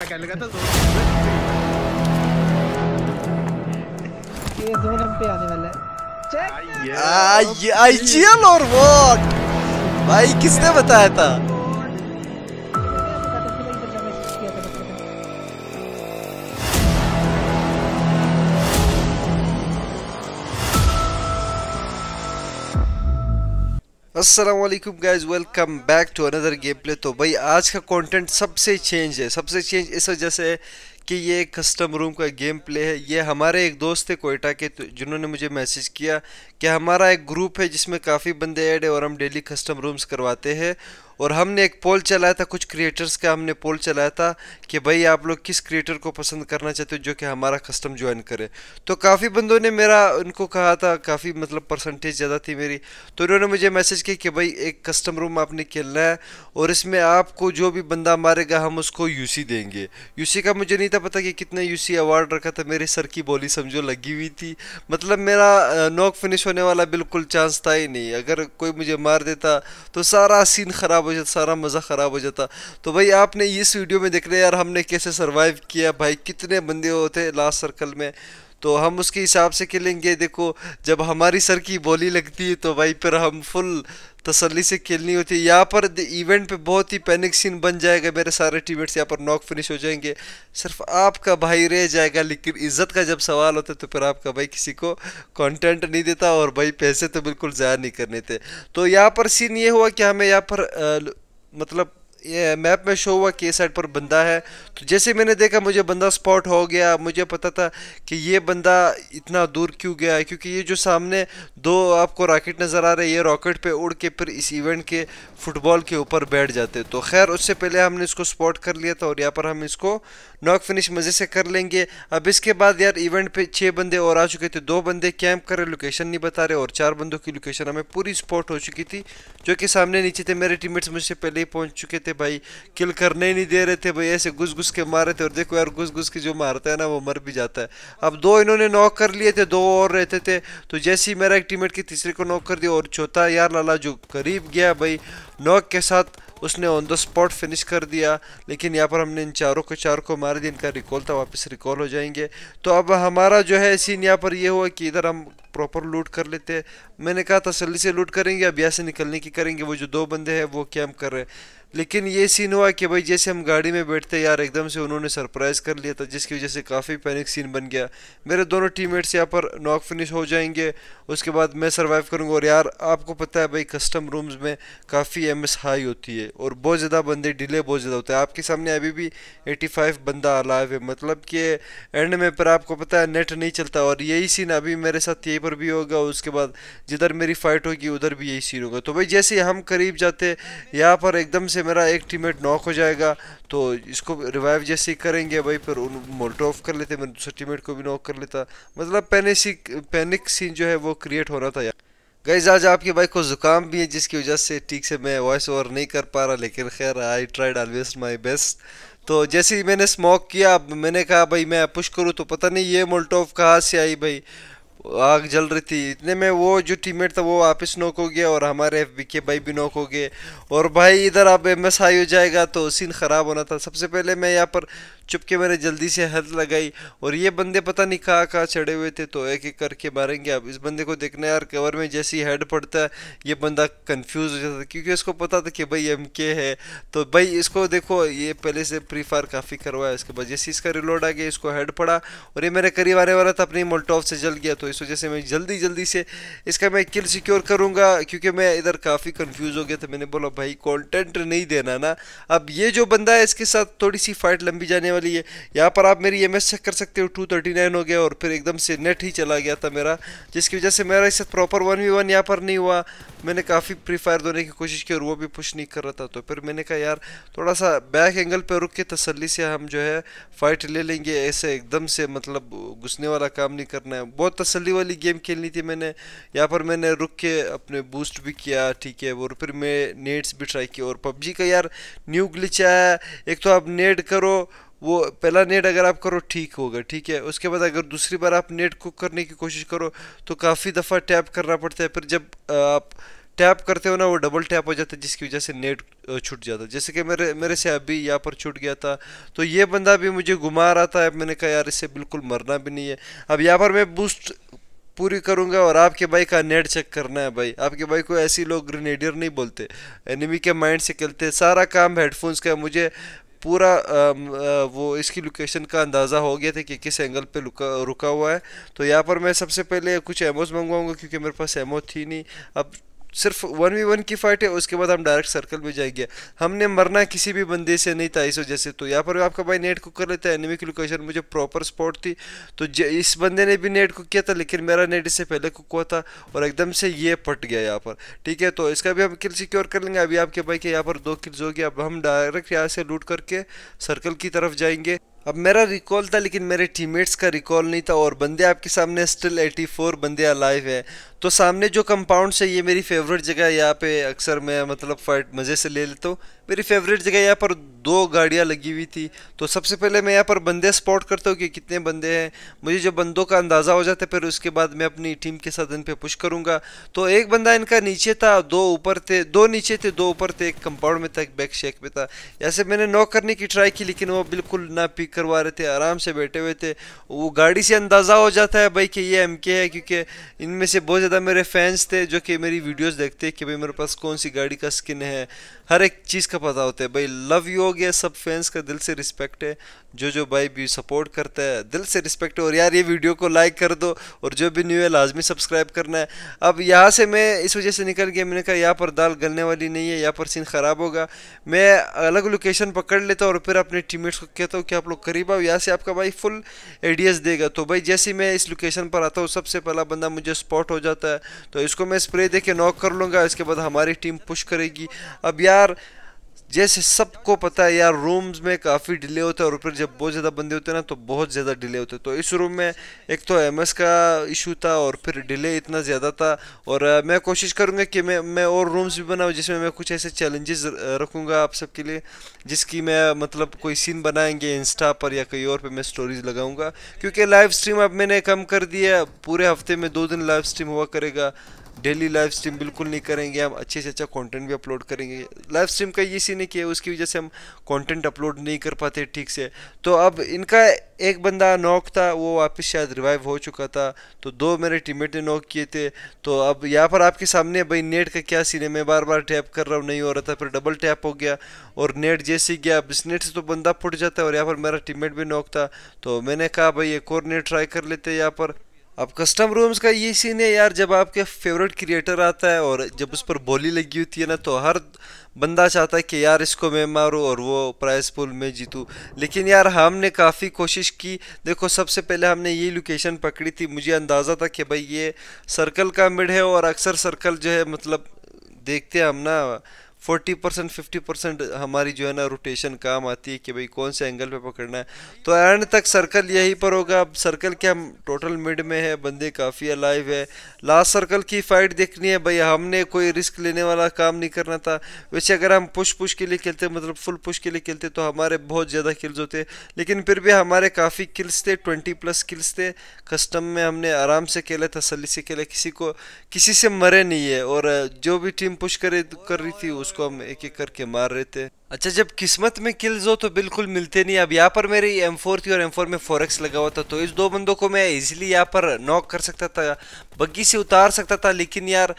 पे आने वाला है चेक आई आई और वॉक भाई किसने बताया था असलम guys welcome back to another game play तो भाई आज का कंटेंट सबसे चेंज है सबसे चेंज इस वजह से है कि ये कस्टम रूम का गेम प्ले है ये हमारे एक दोस्त थे कोयटा के तो जिन्होंने मुझे मैसेज किया कि हमारा एक ग्रुप है जिसमें काफ़ी बंदे ऐड है और हम डेली कस्टम रूम्स करवाते हैं और हमने एक पोल चलाया था कुछ क्रिएटर्स का हमने पोल चलाया था कि भाई आप लोग किस क्रिएटर को पसंद करना चाहते हो जो कि हमारा कस्टम ज्वाइन करे तो काफ़ी बंदों ने मेरा उनको कहा था काफ़ी मतलब परसेंटेज ज़्यादा थी मेरी तो उन्होंने मुझे मैसेज किया कि भाई एक कस्टम रूम आपने खेलना है और इसमें आपको जो भी बंदा मारेगा हम उसको यूसी देंगे यूसी का मुझे नहीं था पता कि कितने यूसी अवार्ड रखा था मेरे सर की बोली समझो लगी हुई थी मतलब मेरा नॉक फिनिश होने वाला बिल्कुल चांस था ही नहीं अगर कोई मुझे मार देता तो सारा सीन ख़राब हो जाता सारा मज़ा ख़राब हो जाता तो भाई आपने इस वीडियो में देख रहे यार हमने कैसे सर्वाइव किया भाई कितने बंदे होते लास्ट सर्कल में तो हम उसके हिसाब से खेलेंगे देखो जब हमारी सर की बोली लगती है तो भाई फिर हम फुल तसली से खेलनी होती है यहाँ पर इवेंट पे बहुत ही पैनिक सीन बन जाएगा मेरे सारे टीमेट्स यहाँ पर नॉक फिनिश हो जाएंगे सिर्फ आपका भाई रह जाएगा लेकिन इज्जत का जब सवाल होता है तो फिर आपका भाई किसी को कंटेंट नहीं देता और भाई पैसे तो बिल्कुल ज़ाया नहीं करने थे तो यहाँ पर सीन ये हुआ कि हमें यहाँ पर आ, मतलब ये मैप में शो हुआ कि साइड पर बंदा है तो जैसे मैंने देखा मुझे बंदा स्पॉट हो गया मुझे पता था कि ये बंदा इतना दूर क्यों गया है क्योंकि ये जो सामने दो आपको रॉकेट नज़र आ रहे हैं ये रॉकेट पे उड़ के फिर इस इवेंट के फुटबॉल के ऊपर बैठ जाते तो खैर उससे पहले हमने इसको स्पॉट कर लिया था और यहाँ पर हम इसको नॉक फिनिश मज़े से कर लेंगे अब इसके बाद यार इवेंट पे छः बंदे और आ चुके थे दो बंदे कैंप कर रहे लोकेशन नहीं बता रहे और चार बंदों की लोकेशन हमें पूरी स्पॉट हो चुकी थी जो कि सामने नीचे थे मेरे टीमेट्स मुझसे पहले ही पहुँच चुके थे थे भाई किल करने नहीं दे रहे थे भाई ऐसे घुस घुस के मारे थे और देखो यार घुस घुस के जो मारता है ना वो मर भी जाता है अब दो इन्होंने नॉक कर लिए थे दो और रहते थे तो जैसे ही मेरा एक टीमेट की तीसरे को नॉक कर दिया और चौथा यार लाला जो करीब गया भाई नॉक के साथ उसने ऑन द स्पॉट फिनिश कर दिया लेकिन यहाँ पर हमने इन चारों को चारों को मार दिया इनका रिकॉल था वापस रिकॉल हो जाएंगे तो अब हमारा जो है सीन यहाँ पर ये हुआ कि इधर हम प्रॉपर लूट कर लेते हैं मैंने कहा सल्ली से लूट करेंगे अब यहाँ से निकलने की करेंगे वो जो दो बंदे हैं वो कैम्प कर रहे हैं लेकिन ये सीन हुआ कि भाई जैसे हम गाड़ी में बैठते यार एकदम से उन्होंने सरप्राइज़ कर लिया था जिसकी वजह से काफ़ी पैनिक सीन बन गया मेरे दोनों टीममेट्स यहाँ पर नॉक फिनिश हो जाएंगे उसके बाद मैं सर्वाइव करूँगा और यार आपको पता है भाई कस्टम रूम्स में काफ़ी एम हाई होती है और बहुत ज़्यादा बंदे डिले बहुत ज़्यादा होते हैं आपके सामने अभी भी एटी बंदा अलाइव है मतलब कि एंड में पर आपको पता है नेट नहीं चलता और यही सीन अभी मेरे साथ यहीं पर भी होगा उसके बाद जिधर मेरी फ़ाइट होगी उधर भी यही सीन होगा तो भाई जैसे हम करीब जाते यहाँ पर एकदम से से मेरा एक टीममेट नॉक हो जाएगा तो इसको रिवाइव जैसे ही करेंगे भाई फिर उन ऑफ कर लेते मैं दूसरे टीममेट को भी नॉक कर लेता मतलब पैनिसी पैनिक सीन जो है वो क्रिएट हो रहा था यार गैज आज आपके भाई को ज़ुकाम भी है जिसकी वजह से ठीक से मैं वॉइस ओवर नहीं कर पा रहा लेकिन खैर I tried always my best तो जैसे ही मैंने स्मोक किया मैंने कहा भाई मैं पुश करूँ तो पता नहीं ये ऑफ कहाँ से आई भाई आग जल रही थी इतने में वो जो टीममेट था वो वापस नोक हो गया और हमारे एफ के भाई भी नोक हो गए और भाई इधर अब एम एस हो जाएगा तो सीन ख़राब होना था सबसे पहले मैं यहाँ पर चुपके मैंने जल्दी से हद लगाई और ये बंदे पता नहीं कहाँ कहाँ चढ़े हुए थे तो एक एक करके मारेंगे अब इस बंदे को देखना यार कवर में जैसे ही हेड पड़ता है ये बंदा कन्फ्यूज़ हो जाता था क्योंकि उसको पता था कि भाई एम के है तो भाई इसको देखो ये पहले से प्री फायर काफ़ी करवाया इसके बाद जैसे इसका रिलोड आ गया इसको हेड पड़ा और ये मेरे करीब आने वाला था अपनी मोल्टॉफ से जल गया तो इस वजह से मैं जल्दी जल्दी से इसका मैं किल सिक्योर करूँगा क्योंकि मैं इधर काफ़ी कन्फ्यूज़ हो गया था मैंने बोला भाई कॉन्टेंट नहीं देना ना अब ये जो बंदा है इसके साथ थोड़ी सी फाइट लंबी जाने वाली वाली है यहाँ पर आप मेरी एम चेक कर सकते हो टू थर्टी नाइन हो गया और फिर एकदम से नेट ही चला गया था मेरा जिसकी वजह से मेरा इस प्रॉपर वन वी वन यहाँ पर नहीं हुआ मैंने काफ़ी प्री फायर देने की कोशिश की और वो भी पुश नहीं कर रहा था तो फिर मैंने कहा यार थोड़ा सा बैक एंगल पर रुक के तसली से हम जो है फाइट ले लेंगे ऐसे एकदम से मतलब घुसने वाला काम नहीं करना है बहुत तसली वाली गेम खेलनी थी मैंने यहाँ पर मैंने रुक के अपने बूस्ट भी किया ठीक है और फिर मैं नेट्स भी ट्राई किया और पबजी का यार न्यू ग्लिच आया एक तो आप नेट करो वो पहला नेट अगर आप करो ठीक होगा ठीक है उसके बाद अगर दूसरी बार आप नेट को करने की कोशिश करो तो काफ़ी दफ़ा टैप करना पड़ता है फिर जब आप टैप करते हो ना वो डबल टैप हो जाता है जिसकी वजह से नेट छूट जाता है जैसे कि मेरे मेरे से अभी यहाँ पर छूट गया था तो ये बंदा भी मुझे घुमा रहा था अब मैंने कहा यार इससे बिल्कुल मरना भी नहीं है अब यहाँ पर मैं बूस्ट पूरी करूंगा और आपके भाई का नेट चेक करना है भाई आपके भाई को ऐसी लोग ग्रेनेडियर नहीं बोलते एनिमी के माइंड से खेलते सारा काम हेडफोन्स का मुझे पूरा वो इसकी लोकेशन का अंदाज़ा हो गया था कि किस एंगल पे रुका रुका हुआ है तो यहाँ पर मैं सबसे पहले कुछ एमोज मंगवाऊंगा क्योंकि मेरे पास एमो थी नहीं अब सिर्फ वन वी वन की फाइट है उसके बाद हम डायरेक्ट सर्कल में जाएंगे हमने मरना किसी भी बंदे से नहीं था इस वजह से तो यहाँ पर आपका भाई नेट को कर लेता है एनिमी की लोकेशन मुझे प्रॉपर स्पॉट थी तो इस बंदे ने भी नेट को किया था लेकिन मेरा नेट इससे पहले कुक हुआ था और एकदम से ये पट गया यहाँ पर ठीक है तो इसका भी हम किल सिक्योर कर लेंगे अभी आपके भाई के यहाँ पर दो किल्स हो गया अब हम डायरेक्ट यहाँ से लूट करके सर्कल की तरफ जाएंगे अब मेरा रिकॉल था लेकिन मेरे टीममेट्स का रिकॉल नहीं था और बंदे आपके सामने स्टिल 84 बंदे अलाइव है तो सामने जो कंपाउंड है ये मेरी फेवरेट जगह है यहाँ पे अक्सर मैं मतलब फाइट मज़े से ले लेता हूँ मेरी फेवरेट जगह यहाँ पर दो गाड़ियाँ लगी हुई थी तो सबसे पहले मैं यहाँ पर बंदे स्पॉट करता हूँ कि कितने बंदे हैं मुझे जब बंदों का अंदाज़ा हो जाता है फिर उसके बाद मैं अपनी टीम के साथ इन पर पुश करूँगा तो एक बंदा इनका नीचे था दो ऊपर थे दो नीचे थे दो ऊपर थे एक कंपाउंड में था एक बैक शेक में था ऐसे मैंने नॉक करने की ट्राई की लेकिन वो बिल्कुल ना पिक करवा रहे थे आराम से बैठे हुए थे वो गाड़ी से अंदाज़ा हो जाता है भाई कि ये एम के है क्योंकि इनमें से बहुत ज़्यादा मेरे फैंस थे जो कि मेरी वीडियोज़ देखते कि भाई मेरे पास कौन सी गाड़ी का स्किन है हर एक चीज़ का पता होता है भाई लव यू हो गया सब फैंस का दिल से रिस्पेक्ट है जो जो भाई भी सपोर्ट करता है दिल से रिस्पेक्ट है और यार ये वीडियो को लाइक कर दो और जो भी न्यू है लाजमी सब्सक्राइब करना है अब यहाँ से मैं इस वजह से निकल गया मैंने कहा यहाँ पर दाल गलने वाली नहीं है यहाँ पर सीन ख़राब होगा मैं अलग लोकेशन पकड़ लेता हूँ और फिर अपने टीम को कहता हूँ कि आप लोग करीब आओ यहाँ से आपका भाई फुल एडियस देगा तो भाई जैसे मैं इस लोकेशन पर आता हूँ सबसे पहला बंदा मुझे स्पॉट हो जाता है तो इसको मैं स्प्रे दे के नॉक कर लूँगा इसके बाद हमारी टीम पुश करेगी अब यार estar जैसे सबको पता है यार रूम्स में काफ़ी डिले होता है और ऊपर जब बहुत ज़्यादा बंदे होते हैं ना तो बहुत ज़्यादा डिले होते हैं तो इस रूम में एक तो एम का इशू था और फिर डिले इतना ज़्यादा था और मैं कोशिश करूँगा कि मैं मैं और रूम्स भी बनाऊँ जिसमें मैं कुछ ऐसे चैलेंजेस रखूँगा आप सबके लिए जिसकी मैं मतलब कोई सीन बनाएंगे इंस्टा पर या कहीं और पर मैं स्टोरीज लगाऊँगा क्योंकि लाइव स्ट्रीम अब मैंने कम कर दिया पूरे हफ्ते में दो दिन लाइव स्ट्रीम हुआ करेगा डेली लाइव स्ट्रीम बिल्कुल नहीं करेंगे हम अच्छे से अच्छा कंटेंट भी अपलोड करेंगे लाइव स्ट्रीम का ये सीन नहीं किए उसकी वजह से हम कंटेंट अपलोड नहीं कर पाते ठीक से तो अब इनका एक बंदा नॉक था वो वापस शायद रिवाइव हो चुका था तो दो मेरे टीममेट ने नॉक किए थे तो अब यहाँ पर आपके सामने भाई नेट का क्या सीन है मैं बार बार टैप कर रहा हूँ नहीं हो रहा था फिर डबल टैप हो गया और नेट जैसे गया अब इस नेट से तो बंदा फुट जाता है और यहाँ पर मेरा टीममेट भी नॉक था तो मैंने कहा भाई एक और नेट ट्राई कर लेते यहाँ पर अब कस्टम रूम्स का ये सीन है यार जब आपके फेवरेट क्रिएटर आता है और जब उस पर बोली लगी होती है ना तो हर बंदा चाहता है कि यार इसको मैं मारूं और वो प्राइस पुल में जीतूं लेकिन यार हमने काफ़ी कोशिश की देखो सबसे पहले हमने ये लोकेशन पकड़ी थी मुझे अंदाज़ा था कि भाई ये सर्कल का मिड है और अक्सर सर्कल जो है मतलब देखते हैं हम ना फोर्टी परसेंट फिफ्टी परसेंट हमारी जो है ना रोटेशन काम आती है कि भाई कौन से एंगल पे पकड़ना है तो एंड तक सर्कल यहीं पर होगा अब सर्कल क्या टोटल मिड में है बंदे काफ़ी अलाइव है लास्ट सर्कल की फाइट देखनी है भाई हमने कोई रिस्क लेने वाला काम नहीं करना था वैसे अगर हम पुश पुश के लिए खेलते मतलब फुल पुश के लिए खेलते तो हमारे बहुत ज़्यादा किल्स होते लेकिन फिर भी हमारे काफ़ी किल्स थे ट्वेंटी प्लस किल्स थे कस्टम में हमने आराम से खेले तसली से खेले किसी को किसी से मरे नहीं है और जो भी टीम पुश करे कर रही थी उस उसको हम एक एक करके मार रहे थे अच्छा जब किस्मत में किल्स हो तो बिल्कुल मिलते नहीं अब यहाँ पर मेरी एम फोर थी और एम फोर में एक्स लगा हुआ था तो इस दो बंदों को मैं इजीली यहाँ पर नॉक कर सकता था बग्गी से उतार सकता था लेकिन यार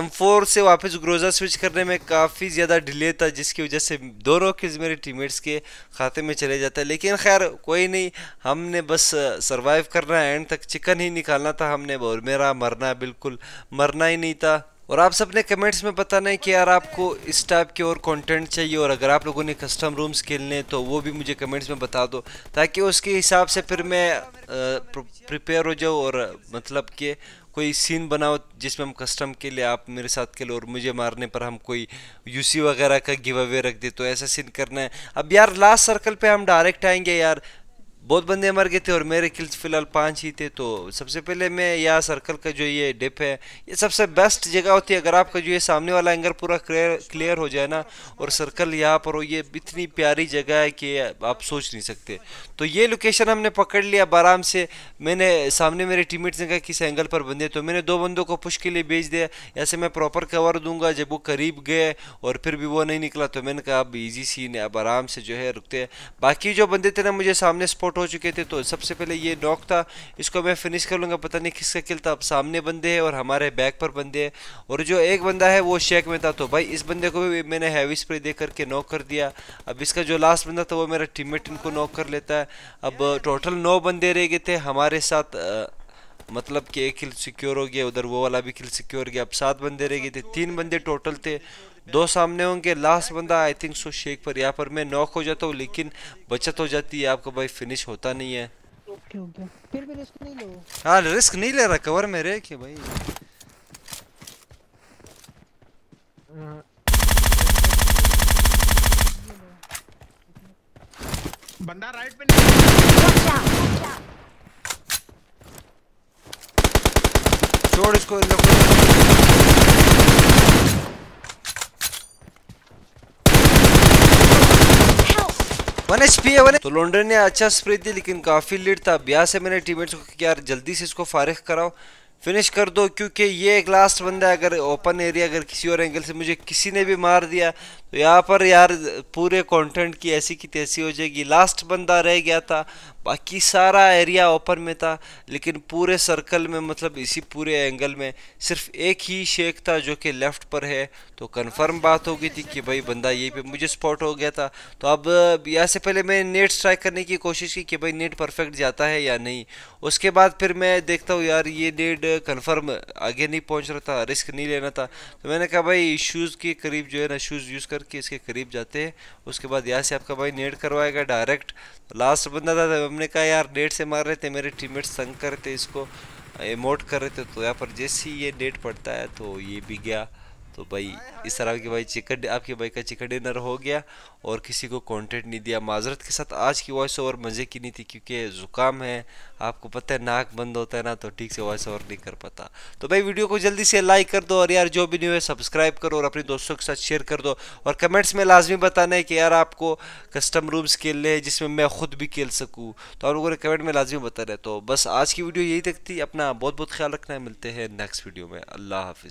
एम फोर से वापस ग्रोजा स्विच करने में काफ़ी ज़्यादा डिले था जिसकी वजह से दो किल्स मेरे टीमेट्स के खाते में चले जाते लेकिन खैर कोई नहीं हमने बस सर्वाइव करना एंड तक चिकन ही निकालना था हमने और मेरा मरना बिल्कुल मरना ही नहीं था और आप सबने कमेंट्स में बताना है कि यार आपको इस टाइप के और कंटेंट चाहिए और अगर आप लोगों ने कस्टम रूम्स खेलने तो वो भी मुझे कमेंट्स में बता दो ताकि उसके हिसाब से फिर मैं प्रिपेयर हो जाऊँ और मतलब कि कोई सीन बनाओ जिसमें हम कस्टम के लिए आप मेरे साथ खेलो और मुझे मारने पर हम कोई यूसी वगैरह का गिव अवे रख दे तो ऐसा सीन करना है अब यार लास्ट सर्कल पे हम डायरेक्ट आएंगे यार बहुत बंदे मर गए थे और मेरे किल्स फ़िलहाल पाँच ही थे तो सबसे पहले मैं यहाँ सर्कल का जो ये डिप है ये सबसे बेस्ट जगह होती है अगर आपका जो ये सामने वाला एंगल पूरा क्लियर क्लियर हो जाए ना और सर्कल यहाँ पर हो ये इतनी प्यारी जगह है कि आप सोच नहीं सकते तो ये लोकेशन हमने पकड़ लिया आराम से मैंने सामने मेरे टीममेट्स ने कहा किस एंगल पर बंदे तो मैंने दो बंदों को पुश के लिए भेज दिया ऐसे मैं प्रॉपर कवर दूंगा जब वो करीब गए और फिर भी वो नहीं निकला तो मैंने कहा अब ईजी सीन है अब आराम से जो है रुकते हैं बाकी जो बंदे थे ना मुझे सामने स्पॉट आउट हो चुके थे तो सबसे पहले ये नॉक था इसको मैं फिनिश कर लूँगा पता नहीं किसका किल था अब सामने बंदे हैं और हमारे बैक पर बंदे हैं और जो एक बंदा है वो शेक में था तो भाई इस बंदे को भी मैंने हैवी स्प्रे दे करके नॉक कर दिया अब इसका जो लास्ट बंदा था वो मेरा टीममेट इनको नॉक कर लेता है अब टोटल नौ बंदे रह गए थे हमारे साथ मतलब कि एक किल सिक्योर हो गया उधर वो वाला भी किल सिक्योर हो गया अब सात बंदे रह गए थे तीन बंदे टोटल थे दो सामने होंगे लास्ट बंदा आई थिंक सो शेख पर यहाँ पर मैं नॉक हो जाता हूँ लेकिन बचत हो जाती है आपका भाई फिनिश होता नहीं है फिर भी रिस्क नहीं लो हाँ रिस्क नहीं ले रहा कवर में रे कि भाई बंदा राइट पे छोड़ इसको वन एच पी है वन तो लॉन्डन ने अच्छा स्प्रे दी लेकिन काफ़ी लेट था ब्याह से मैंने टीमेट्स को यार जल्दी से इसको फारिग कराओ फिनिश कर दो क्योंकि ये एक लास्ट बंदा है अगर ओपन एरिया अगर किसी और एंगल से मुझे किसी ने भी मार दिया तो यहाँ पर यार पूरे कंटेंट की ऐसी की तैसी हो जाएगी लास्ट बंदा रह गया था बाकी सारा एरिया ओपन में था लेकिन पूरे सर्कल में मतलब इसी पूरे एंगल में सिर्फ एक ही शेक था जो कि लेफ़्ट पर है तो कंफर्म बात हो गई थी कि भाई बंदा यहीं पे मुझे स्पॉट हो गया था तो अब यहाँ से पहले मैंने नेट स्ट्राइक करने की कोशिश की कि भाई नेट परफेक्ट जाता है या नहीं उसके बाद फिर मैं देखता हूँ यार ये नेट कन्फर्म आगे नहीं पहुँच रहा था रिस्क नहीं लेना था तो मैंने कहा भाई शूज़ के करीब जो है ना शूज़ यूज़ कर के इसके करीब जाते हैं उसके बाद यहाँ से आपका भाई नेट करवाएगा डायरेक्ट लास्ट बंदा था तो हमने कहा यार नेट से मार रहे थे मेरे टीममेट्स तंग कर रहे थे इसको इमोट कर रहे थे तो यहाँ पर जैसे ही ये नेट पड़ता है तो ये भी गया तो भाई इस तरह की भाई चिकन आपके भाई का चिकन डिनर हो गया और किसी को कॉन्टेंट नहीं दिया माजरत के साथ आज की वॉइस ओवर मज़े की नहीं थी क्योंकि ज़ुकाम है आपको पता है नाक बंद होता है ना तो ठीक से वॉइस ओवर नहीं कर पाता तो भाई वीडियो को जल्दी से लाइक कर दो और यार जो भी न्यू है सब्सक्राइब करो और अपने दोस्तों के साथ शेयर कर दो और कमेंट्स में लाजमी बताना है कि यार आपको कस्टम रूम्स खेलने हैं जिसमें मैं खुद भी खेल सकूँ तो आप लोगों ने कमेंट में लाजमी बताना है तो बस आज की वीडियो यही तक थी अपना बहुत बहुत ख्याल रखना है मिलते हैं नेक्स्ट वीडियो में अल्लाह हाफ